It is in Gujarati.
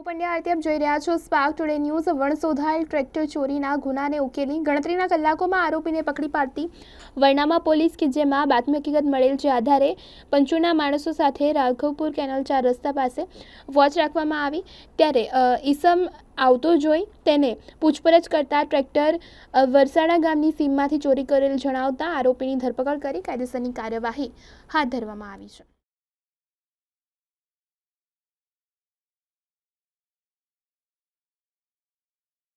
ઓપનિયા アイテム જોઈ રહ્યા છો સ્પાર્ક ટુડે ન્યૂઝ વણસોઢાયલ ટ્રેક્ટર ચોરીના ગુનાને ઉકેલી ગણત્રીના કલાકોમાં આરોપીને પકડી પાડતી વર્ણામાં પોલીસ કે જે માં બાતમી કગત મળેલ જે આધારે પંચુના માણસો સાથે રાઘવપુર કેનાલચા રસ્તા પાસે વોચ રાખવામાં આવી ત્યારે ઇસમ આવતો જોઈ તેને પૂછપરછ કરતા ટ્રેક્ટર વર્સાણા ગામની ફીમમાંથી ચોરી કરેલ જણાવતા આરોપીની ધરપકડ કરી કાયદેસરની કાર્યવાહી હાથ ધરવામાં આવી છે